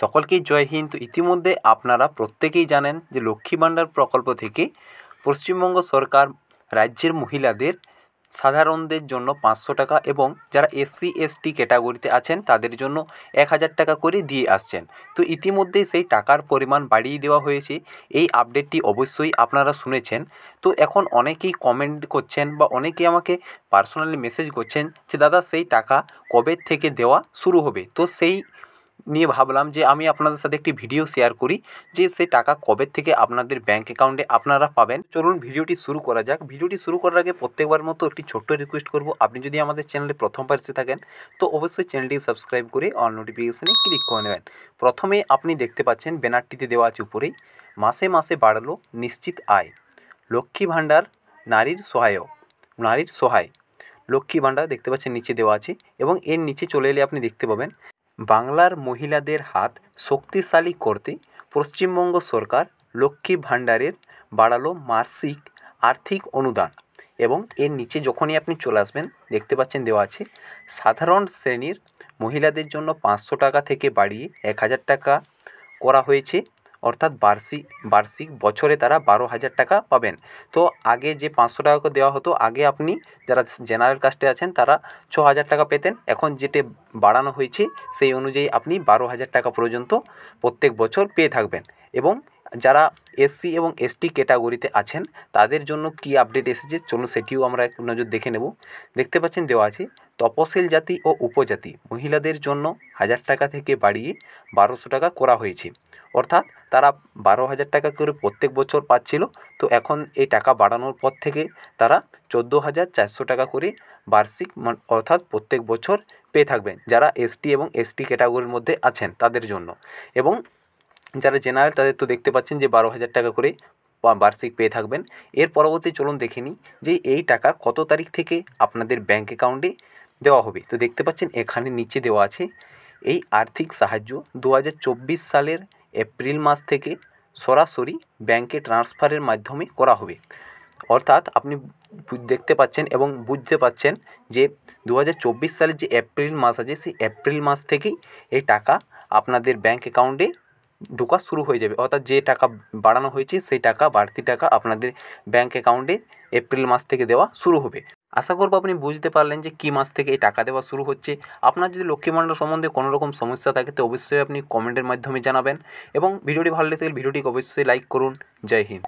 সকলকেই জয় হিন্দ ইতিমধ্যে আপনারা প্রত্যেকেই জানেন যে লক্ষ্মী ভাণ্ডার প্রকল্প থেকে পশ্চিমবঙ্গ সরকার রাজ্যের মহিলাদের সাধারণদের জন্য পাঁচশো টাকা এবং যারা এসসি এসটি ক্যাটাগরিতে আছেন তাদের জন্য এক হাজার টাকা করে দিয়ে আসছেন তো ইতিমধ্যেই সেই টাকার পরিমাণ বাড়িয়ে দেওয়া হয়েছে এই আপডেটটি অবশ্যই আপনারা শুনেছেন তো এখন অনেকেই কমেন্ট করছেন বা অনেকেই আমাকে পার্সোনালি মেসেজ করছেন যে দাদা সেই টাকা কবে থেকে দেওয়া শুরু হবে তো সেই নিয়ে ভাবলাম যে আমি আপনাদের সাথে একটি ভিডিও শেয়ার করি যে সেই টাকা কবে থেকে আপনাদের ব্যাঙ্ক অ্যাকাউন্টে আপনারা পাবেন চলুন ভিডিওটি শুরু করা যাক ভিডিওটি শুরু করার আগে প্রত্যেকবার মতো একটি ছোট্ট রিকোয়েস্ট করব আপনি যদি আমাদের চ্যানেলে প্রথমবার এসে থাকেন তো অবশ্যই চ্যানেলটি সাবস্ক্রাইব করে অল নোটিফিকেশানে ক্লিক করে নেবেন প্রথমে আপনি দেখতে পাচ্ছেন ব্যানারটিতে দেওয়া আছে উপরেই মাসে মাসে বাড়লো নিশ্চিত আয় লক্ষ্মী ভাণ্ডার নারীর সহায়ক নারীর সহায় লক্ষ্মী ভাণ্ডার দেখতে পাচ্ছেন নিচে দেওয়া আছে এবং এর নিচে চলে এলে আপনি দেখতে পাবেন বাংলার মহিলাদের হাত শক্তিশালী করতে পশ্চিমবঙ্গ সরকার লক্ষ্মী ভাণ্ডারের বাড়ালো মাসিক আর্থিক অনুদান এবং এর নিচে যখনই আপনি চলে আসবেন দেখতে পাচ্ছেন দেওয়া আছে সাধারণ শ্রেণীর মহিলাদের জন্য পাঁচশো টাকা থেকে বাড়িয়ে এক হাজার টাকা করা হয়েছে অর্থাৎ বার্ষিক বার্ষিক বছরে তারা বারো হাজার টাকা পাবেন তো আগে যে পাঁচশো টাকা করে দেওয়া হতো আগে আপনি যারা জেনারেল কাস্টে আছেন তারা ছ হাজার টাকা পেতেন এখন যেটি বাড়ানো হয়েছে সেই অনুযায়ী আপনি বারো হাজার টাকা পর্যন্ত প্রত্যেক বছর পেয়ে থাকবেন এবং যারা এসসি এবং এসটি ক্যাটাগরিতে আছেন তাদের জন্য কি আপডেট এসেছে চলুন সেটিও আমরা এক নজর দেখে নেব দেখতে পাচ্ছেন দেওয়া আছে তপশিল জাতি ও উপজাতি মহিলাদের জন্য হাজার টাকা থেকে বাড়িয়ে বারোশো টাকা করা হয়েছে অর্থাৎ তারা বারো হাজার টাকা করে প্রত্যেক বছর পাচ্ছিল তো এখন এই টাকা বাড়ানোর পর থেকে তারা চোদ্দো হাজার চারশো টাকা করে বার্ষিক অর্থাৎ প্রত্যেক বছর পেয়ে থাকবেন যারা এসটি এবং এসটি ক্যাটাগরির মধ্যে আছেন তাদের জন্য এবং যারা জেনারেল তাদের তো দেখতে পাচ্ছেন যে বারো হাজার টাকা করে বার্ষিক পেয়ে থাকবেন এর পরবর্তী চলুন দেখে নিই যে এই টাকা কত তারিখ থেকে আপনাদের ব্যাঙ্ক অ্যাকাউন্টে দেওয়া হবে তো দেখতে পাচ্ছেন এখানে নিচে দেওয়া আছে এই আর্থিক সাহায্য দু সালের এপ্রিল মাস থেকে সরাসরি ব্যাংকে ট্রান্সফারের মাধ্যমে করা হবে অর্থাৎ আপনি দেখতে পাচ্ছেন এবং বুঝতে পাচ্ছেন যে দু সালের যে এপ্রিল মাস আছে সেই এপ্রিল মাস থেকেই এই টাকা আপনাদের ব্যাঙ্ক অ্যাকাউন্টে ঢোকা শুরু হয়ে যাবে অর্থাৎ যে টাকা বাড়ানো হয়েছে সেই টাকা বাড়তি টাকা আপনাদের ব্যাঙ্ক অ্যাকাউন্টে এপ্রিল মাস থেকে দেওয়া শুরু হবে আশা করবো আপনি বুঝতে পারলেন যে কী মাস থেকে এই টাকা দেওয়া শুরু হচ্ছে আপনার যদি লক্ষ্মীমণ্ডল সম্বন্ধে কোনো রকম সমস্যা থাকে তো অবশ্যই আপনি কমেন্টের মাধ্যমে জানাবেন এবং ভিডিওটি ভালো লেগে থাকলে ভিডিওটিকে অবশ্যই লাইক করুন জয় হিন্দ